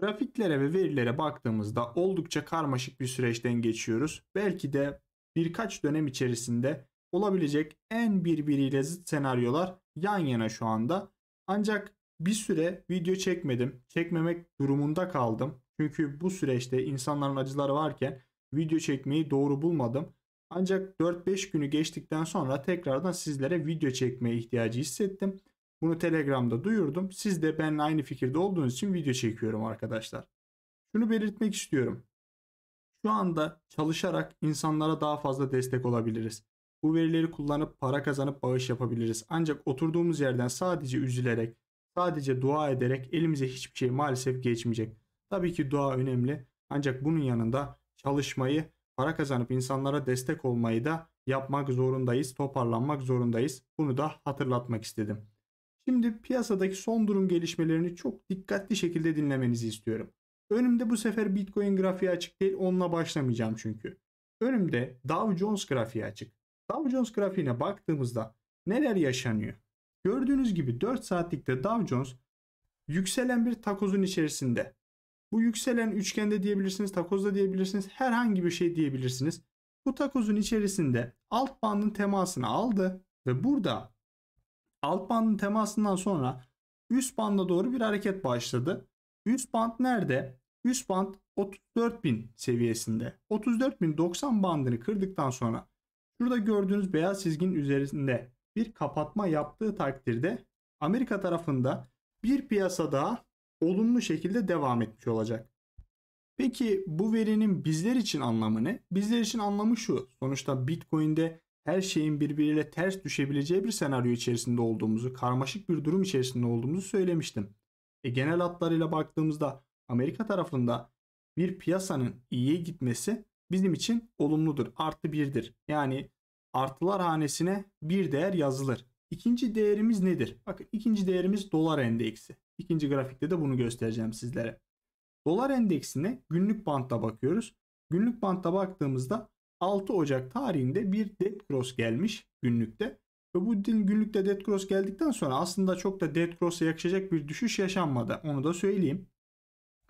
Grafiklere ve verilere baktığımızda oldukça karmaşık bir süreçten geçiyoruz. Belki de birkaç dönem içerisinde olabilecek en birbiriyle zıt senaryolar yan yana şu anda. Ancak bir süre video çekmedim. Çekmemek durumunda kaldım. Çünkü bu süreçte insanların acıları varken video çekmeyi doğru bulmadım. Ancak 4-5 günü geçtikten sonra tekrardan sizlere video çekmeye ihtiyacı hissettim. Bunu Telegram'da duyurdum. Siz de benimle aynı fikirde olduğunuz için video çekiyorum arkadaşlar. Şunu belirtmek istiyorum. Şu anda çalışarak insanlara daha fazla destek olabiliriz. Bu verileri kullanıp para kazanıp bağış yapabiliriz. Ancak oturduğumuz yerden sadece üzülerek, sadece dua ederek elimize hiçbir şey maalesef geçmeyecek. Tabii ki dua önemli. Ancak bunun yanında çalışmayı, para kazanıp insanlara destek olmayı da yapmak zorundayız, toparlanmak zorundayız. Bunu da hatırlatmak istedim. Şimdi piyasadaki son durum gelişmelerini çok dikkatli şekilde dinlemenizi istiyorum. Önümde bu sefer Bitcoin grafiği açık değil onunla başlamayacağım çünkü. Önümde Dow Jones grafiği açık. Dow Jones grafiğine baktığımızda neler yaşanıyor? Gördüğünüz gibi 4 saatlikte Dow Jones yükselen bir takozun içerisinde. Bu yükselen üçgende diyebilirsiniz, takozda diyebilirsiniz, herhangi bir şey diyebilirsiniz. Bu takozun içerisinde alt bandın temasını aldı ve burada alt bandın temasından sonra üst banda doğru bir hareket başladı. Üst band nerede? Üst band 34.000 seviyesinde. 34.090 bandını kırdıktan sonra şurada gördüğünüz beyaz çizginin üzerinde bir kapatma yaptığı takdirde Amerika tarafında bir piyasa daha olumlu şekilde devam etmiş olacak. Peki bu verinin bizler için anlamı ne? Bizler için anlamı şu. Sonuçta Bitcoin'de her şeyin birbiriyle ters düşebileceği bir senaryo içerisinde olduğumuzu, karmaşık bir durum içerisinde olduğumuzu söylemiştim. E, genel hatlarıyla baktığımızda Amerika tarafında bir piyasanın iyiye gitmesi bizim için olumludur. Artı birdir. Yani artılar hanesine bir değer yazılır. İkinci değerimiz nedir? Bakın ikinci değerimiz dolar endeksi. İkinci grafikte de bunu göstereceğim sizlere. Dolar endeksine günlük bantta bakıyoruz. Günlük bantta baktığımızda 6 Ocak tarihinde bir dead cross gelmiş günlükte. Ve bu günlükte dead cross geldikten sonra aslında çok da dead cross'a yakışacak bir düşüş yaşanmadı. Onu da söyleyeyim.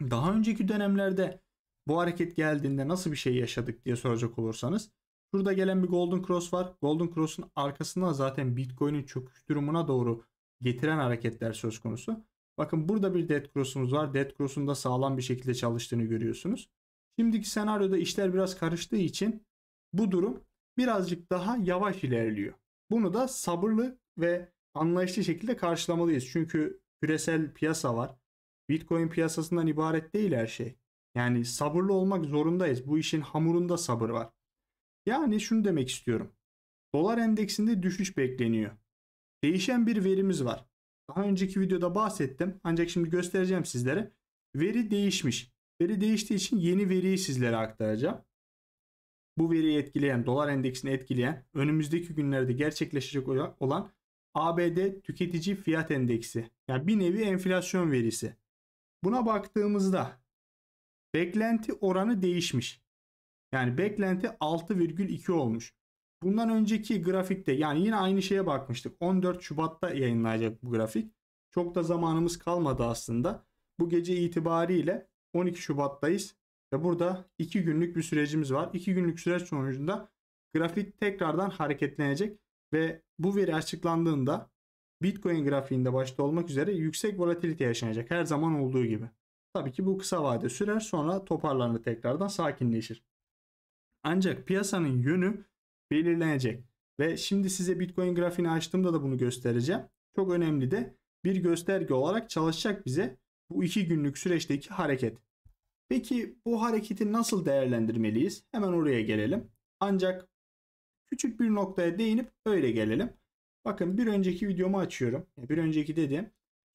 Daha önceki dönemlerde bu hareket geldiğinde nasıl bir şey yaşadık diye soracak olursanız. Şurada gelen bir Golden Cross var. Golden Cross'un arkasında zaten Bitcoin'in çöküş durumuna doğru getiren hareketler söz konusu. Bakın burada bir Dead Cross'umuz var. Dead Cross'un da sağlam bir şekilde çalıştığını görüyorsunuz. Şimdiki senaryoda işler biraz karıştığı için bu durum birazcık daha yavaş ilerliyor. Bunu da sabırlı ve anlayışlı şekilde karşılamalıyız. Çünkü küresel piyasa var. Bitcoin piyasasından ibaret değil her şey. Yani sabırlı olmak zorundayız. Bu işin hamurunda sabır var. Yani şunu demek istiyorum. Dolar endeksinde düşüş bekleniyor. Değişen bir verimiz var. Daha önceki videoda bahsettim ancak şimdi göstereceğim sizlere. Veri değişmiş. Veri değiştiği için yeni veriyi sizlere aktaracağım bu veriyi etkileyen, dolar endeksini etkileyen önümüzdeki günlerde gerçekleşecek olan ABD tüketici fiyat endeksi. Yani bir nevi enflasyon verisi. Buna baktığımızda beklenti oranı değişmiş. Yani beklenti 6,2 olmuş. Bundan önceki grafikte yani yine aynı şeye bakmıştık. 14 Şubat'ta yayınlanacak bu grafik. Çok da zamanımız kalmadı aslında. Bu gece itibariyle 12 Şubat'tayız. Ve burada 2 günlük bir sürecimiz var. 2 günlük süreç sonucunda grafik tekrardan hareketlenecek ve bu veri açıklandığında Bitcoin grafiğinde başta olmak üzere yüksek volatilite yaşanacak her zaman olduğu gibi. Tabii ki bu kısa vade sürer sonra toparlanır tekrardan sakinleşir. Ancak piyasanın yönü belirlenecek ve şimdi size Bitcoin grafiğini açtığımda da bunu göstereceğim. Çok önemli de bir gösterge olarak çalışacak bize bu iki günlük süreçteki hareket. Peki bu hareketi nasıl değerlendirmeliyiz? Hemen oraya gelelim. Ancak küçük bir noktaya değinip öyle gelelim. Bakın bir önceki videomu açıyorum. Bir önceki dedim.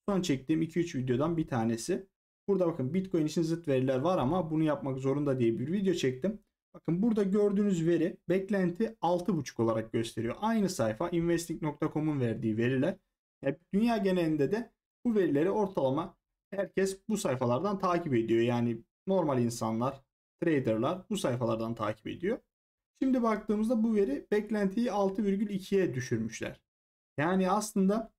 son çektiğim 2-3 videodan bir tanesi. Burada bakın Bitcoin için zıt veriler var ama bunu yapmak zorunda diye bir video çektim. Bakın burada gördüğünüz veri beklenti 6.5 olarak gösteriyor. Aynı sayfa investing.com'un verdiği veriler. Yani dünya genelinde de bu verileri ortalama herkes bu sayfalardan takip ediyor. Yani normal insanlar, traderlar bu sayfalardan takip ediyor. Şimdi baktığımızda bu veri beklentiyi 6,2'ye düşürmüşler. Yani aslında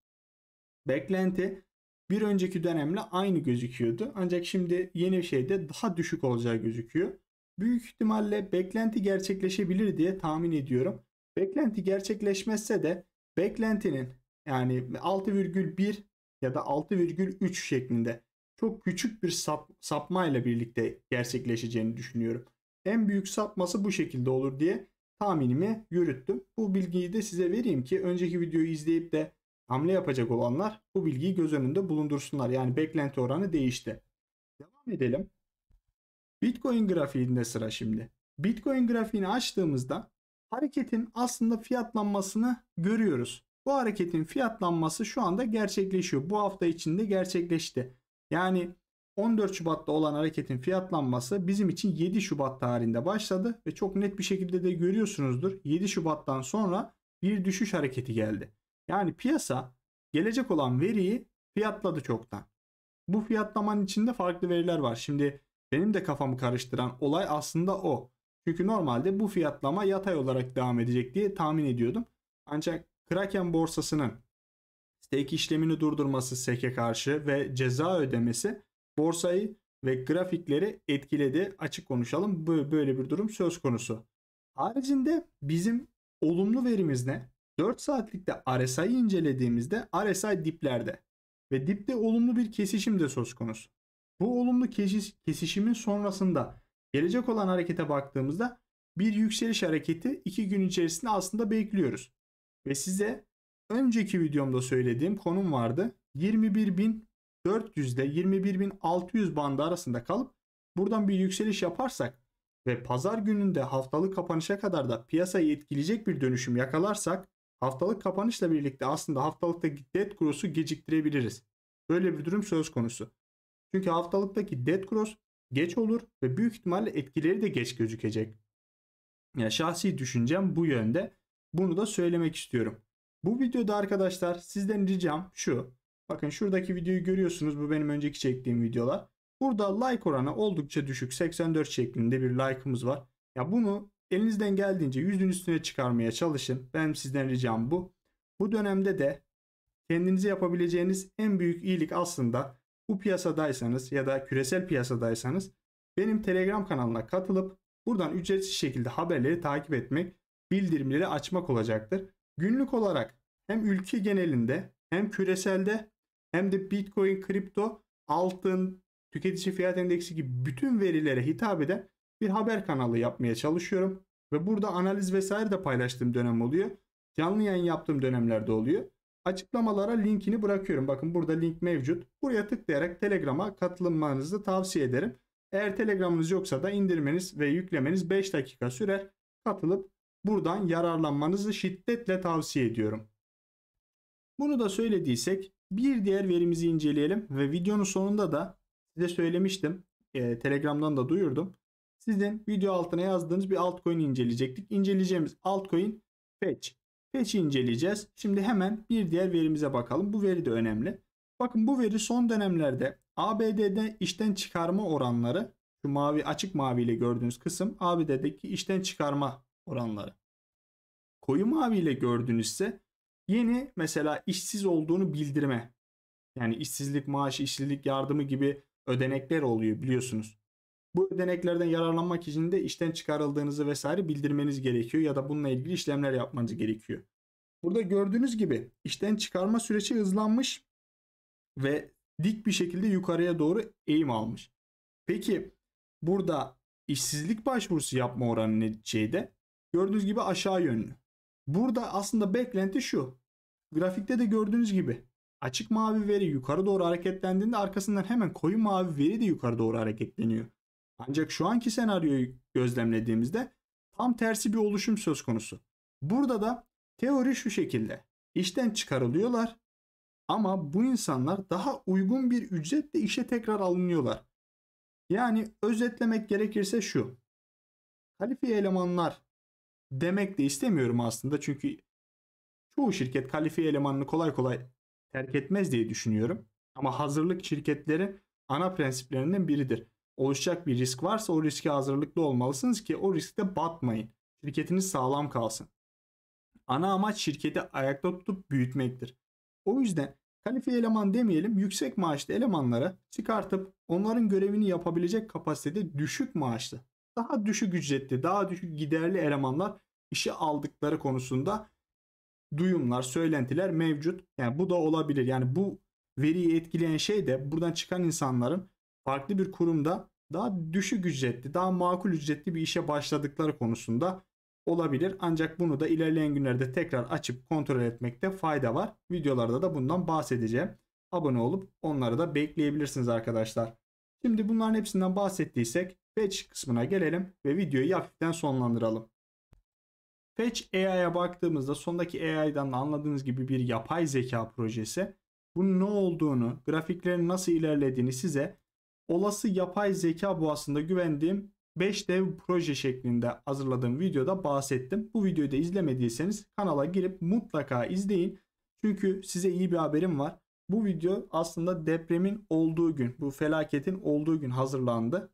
beklenti bir önceki dönemle aynı gözüküyordu. Ancak şimdi yeni bir şeyde daha düşük olacağı gözüküyor. Büyük ihtimalle beklenti gerçekleşebilir diye tahmin ediyorum. Beklenti gerçekleşmezse de beklentinin yani 6,1 ya da 6,3 şeklinde çok küçük bir sap, sapma ile birlikte gerçekleşeceğini düşünüyorum. En büyük sapması bu şekilde olur diye tahminimi yürüttüm. Bu bilgiyi de size vereyim ki önceki videoyu izleyip de hamle yapacak olanlar bu bilgiyi göz önünde bulundursunlar. Yani beklenti oranı değişti. Devam edelim. Bitcoin grafiğinde sıra şimdi. Bitcoin grafiğini açtığımızda hareketin aslında fiyatlanmasını görüyoruz. Bu hareketin fiyatlanması şu anda gerçekleşiyor. Bu hafta içinde gerçekleşti. Yani 14 Şubat'ta olan hareketin fiyatlanması bizim için 7 Şubat tarihinde başladı ve çok net bir şekilde de görüyorsunuzdur. 7 Şubat'tan sonra bir düşüş hareketi geldi. Yani piyasa gelecek olan veriyi fiyatladı çoktan. Bu fiyatlamanın içinde farklı veriler var. Şimdi benim de kafamı karıştıran olay aslında o. Çünkü normalde bu fiyatlama yatay olarak devam edecek diye tahmin ediyordum. Ancak Kraken borsasının stake işlemini durdurması SEC'e karşı ve ceza ödemesi borsayı ve grafikleri etkiledi. Açık konuşalım böyle bir durum söz konusu. Haricinde bizim olumlu verimiz ne? 4 saatlikte RSI'yi incelediğimizde RSI diplerde ve dipte olumlu bir kesişim de söz konusu. Bu olumlu kesişimin sonrasında gelecek olan harekete baktığımızda bir yükseliş hareketi 2 gün içerisinde aslında bekliyoruz. Ve size önceki videomda söylediğim konum vardı. 21.400 ile 21.600 bandı arasında kalıp buradan bir yükseliş yaparsak ve pazar gününde haftalık kapanışa kadar da piyasayı etkileyecek bir dönüşüm yakalarsak haftalık kapanışla birlikte aslında haftalıktaki dead cross'u geciktirebiliriz. Böyle bir durum söz konusu. Çünkü haftalıktaki dead cross geç olur ve büyük ihtimalle etkileri de geç gözükecek. Yani şahsi düşüncem bu yönde. Bunu da söylemek istiyorum. Bu videoda arkadaşlar sizden ricam şu. Bakın şuradaki videoyu görüyorsunuz. Bu benim önceki çektiğim videolar. Burada like oranı oldukça düşük. 84 şeklinde bir like'ımız var. Ya bunu elinizden geldiğince yüzün üstüne çıkarmaya çalışın. Benim sizden ricam bu. Bu dönemde de kendinize yapabileceğiniz en büyük iyilik aslında bu piyasadaysanız ya da küresel piyasadaysanız benim Telegram kanalına katılıp buradan ücretsiz şekilde haberleri takip etmek, bildirimleri açmak olacaktır günlük olarak hem ülke genelinde hem küreselde hem de Bitcoin, kripto, altın, tüketici fiyat endeksi gibi bütün verilere hitap eden bir haber kanalı yapmaya çalışıyorum. Ve burada analiz vesaire de paylaştığım dönem oluyor. Canlı yayın yaptığım dönemlerde oluyor. Açıklamalara linkini bırakıyorum. Bakın burada link mevcut. Buraya tıklayarak Telegram'a katılmanızı tavsiye ederim. Eğer Telegram'ınız yoksa da indirmeniz ve yüklemeniz 5 dakika sürer. Katılıp Buradan yararlanmanızı şiddetle tavsiye ediyorum. Bunu da söylediysek bir diğer verimizi inceleyelim ve videonun sonunda da size söylemiştim. E, Telegram'dan da duyurdum. Sizin video altına yazdığınız bir altcoin inceleyecektik. İnceleyeceğimiz altcoin Fetch. Fetch'i inceleyeceğiz. Şimdi hemen bir diğer verimize bakalım. Bu veri de önemli. Bakın bu veri son dönemlerde ABD'de işten çıkarma oranları şu mavi açık maviyle gördüğünüz kısım ABD'deki işten çıkarma oranları. Koyu maviyle ile gördüğünüzse yeni mesela işsiz olduğunu bildirme. Yani işsizlik maaşı, işsizlik yardımı gibi ödenekler oluyor biliyorsunuz. Bu ödeneklerden yararlanmak için de işten çıkarıldığınızı vesaire bildirmeniz gerekiyor ya da bununla ilgili işlemler yapmanız gerekiyor. Burada gördüğünüz gibi işten çıkarma süreci hızlanmış ve dik bir şekilde yukarıya doğru eğim almış. Peki burada işsizlik başvurusu yapma oranı şeyde gördüğünüz gibi aşağı yönlü. Burada aslında beklenti şu. Grafikte de gördüğünüz gibi açık mavi veri yukarı doğru hareketlendiğinde arkasından hemen koyu mavi veri de yukarı doğru hareketleniyor. Ancak şu anki senaryoyu gözlemlediğimizde tam tersi bir oluşum söz konusu. Burada da teori şu şekilde. İşten çıkarılıyorlar ama bu insanlar daha uygun bir ücretle işe tekrar alınıyorlar. Yani özetlemek gerekirse şu. Kalifiye elemanlar demek de istemiyorum aslında. Çünkü çoğu şirket kalifiye elemanını kolay kolay terk etmez diye düşünüyorum. Ama hazırlık şirketlerin ana prensiplerinden biridir. Oluşacak bir risk varsa o riske hazırlıklı olmalısınız ki o riskte batmayın. Şirketiniz sağlam kalsın. Ana amaç şirketi ayakta tutup büyütmektir. O yüzden kalifiye eleman demeyelim yüksek maaşlı elemanları çıkartıp onların görevini yapabilecek kapasitede düşük maaşlı daha düşük ücretli, daha düşük giderli elemanlar işe aldıkları konusunda duyumlar, söylentiler mevcut. Yani bu da olabilir. Yani bu veriyi etkileyen şey de buradan çıkan insanların farklı bir kurumda daha düşük ücretli, daha makul ücretli bir işe başladıkları konusunda olabilir. Ancak bunu da ilerleyen günlerde tekrar açıp kontrol etmekte fayda var. Videolarda da bundan bahsedeceğim. Abone olup onları da bekleyebilirsiniz arkadaşlar. Şimdi bunların hepsinden bahsettiysek Fetch kısmına gelelim ve videoyu hafiften sonlandıralım. Fetch AI'ya baktığımızda sondaki AI'dan da anladığınız gibi bir yapay zeka projesi. Bunun ne olduğunu, grafiklerin nasıl ilerlediğini size olası yapay zeka boğasında güvendiğim 5 dev proje şeklinde hazırladığım videoda bahsettim. Bu videoyu da izlemediyseniz kanala girip mutlaka izleyin. Çünkü size iyi bir haberim var. Bu video aslında depremin olduğu gün, bu felaketin olduğu gün hazırlandı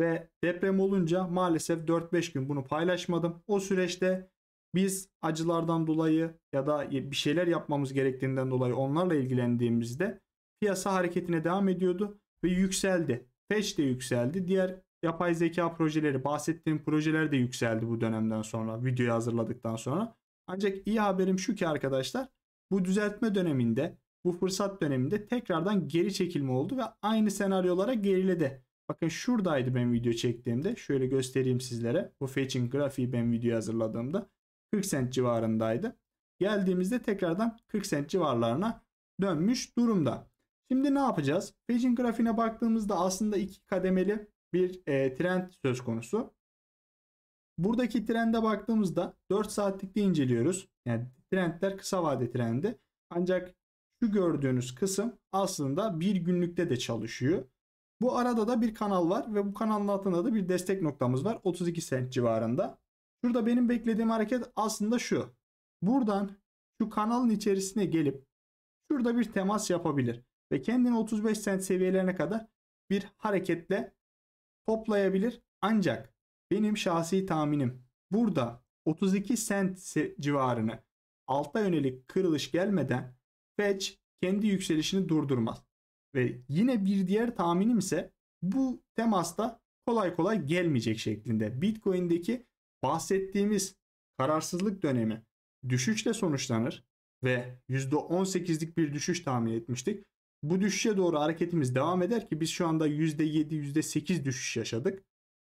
ve deprem olunca maalesef 4-5 gün bunu paylaşmadım. O süreçte biz acılardan dolayı ya da bir şeyler yapmamız gerektiğinden dolayı onlarla ilgilendiğimizde piyasa hareketine devam ediyordu ve yükseldi. Fetch de yükseldi. Diğer yapay zeka projeleri, bahsettiğim projeler de yükseldi bu dönemden sonra, videoyu hazırladıktan sonra. Ancak iyi haberim şu ki arkadaşlar, bu düzeltme döneminde, bu fırsat döneminde tekrardan geri çekilme oldu ve aynı senaryolara geriledi. Bakın şuradaydı ben video çektiğimde. Şöyle göstereyim sizlere. Bu fetching grafiği ben video hazırladığımda 40 cent civarındaydı. Geldiğimizde tekrardan 40 cent civarlarına dönmüş durumda. Şimdi ne yapacağız? Fetching grafiğine baktığımızda aslında iki kademeli bir e, trend söz konusu. Buradaki trende baktığımızda 4 saatlikte inceliyoruz. Yani trendler kısa vade trendi. Ancak şu gördüğünüz kısım aslında bir günlükte de çalışıyor. Bu arada da bir kanal var ve bu kanalın altında da bir destek noktamız var. 32 sent civarında. Şurada benim beklediğim hareket aslında şu. Buradan şu kanalın içerisine gelip şurada bir temas yapabilir. Ve kendini 35 sent seviyelerine kadar bir hareketle toplayabilir. Ancak benim şahsi tahminim burada 32 sent civarını alta yönelik kırılış gelmeden Fetch kendi yükselişini durdurmaz. Ve yine bir diğer tahminim ise bu temasta kolay kolay gelmeyecek şeklinde. Bitcoin'deki bahsettiğimiz kararsızlık dönemi düşüşle sonuçlanır ve %18'lik bir düşüş tahmin etmiştik. Bu düşüşe doğru hareketimiz devam eder ki biz şu anda %7, %8 düşüş yaşadık.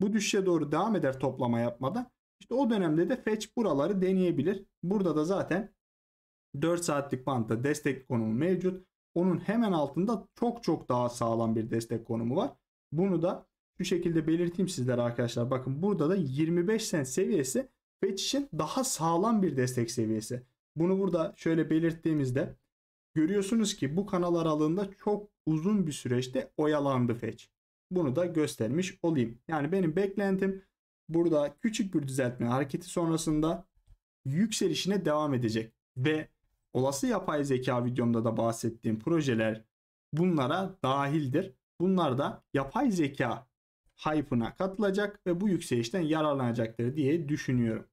Bu düşüşe doğru devam eder toplama yapmadan. İşte o dönemde de Fetch buraları deneyebilir. Burada da zaten 4 saatlik bantta destek konumu mevcut. Onun hemen altında çok çok daha sağlam bir destek konumu var. Bunu da şu şekilde belirteyim sizlere arkadaşlar. Bakın burada da 25 sen seviyesi Fetch için daha sağlam bir destek seviyesi. Bunu burada şöyle belirttiğimizde görüyorsunuz ki bu kanal aralığında çok uzun bir süreçte oyalandı Fetch. Bunu da göstermiş olayım. Yani benim beklentim burada küçük bir düzeltme hareketi sonrasında yükselişine devam edecek ve olası yapay zeka videomda da bahsettiğim projeler bunlara dahildir. Bunlar da yapay zeka hype'ına katılacak ve bu yükselişten yararlanacaktır diye düşünüyorum.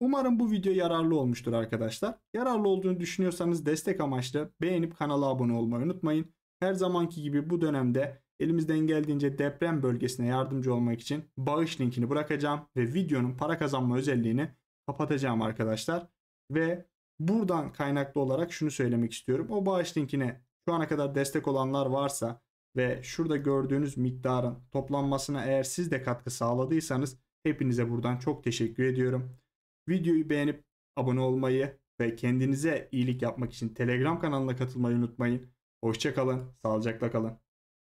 Umarım bu video yararlı olmuştur arkadaşlar. Yararlı olduğunu düşünüyorsanız destek amaçlı beğenip kanala abone olmayı unutmayın. Her zamanki gibi bu dönemde elimizden geldiğince deprem bölgesine yardımcı olmak için bağış linkini bırakacağım ve videonun para kazanma özelliğini kapatacağım arkadaşlar. Ve Buradan kaynaklı olarak şunu söylemek istiyorum. O bağış linkine şu ana kadar destek olanlar varsa ve şurada gördüğünüz miktarın toplanmasına eğer siz de katkı sağladıysanız hepinize buradan çok teşekkür ediyorum. Videoyu beğenip abone olmayı ve kendinize iyilik yapmak için Telegram kanalına katılmayı unutmayın. Hoşçakalın, sağlıcakla kalın.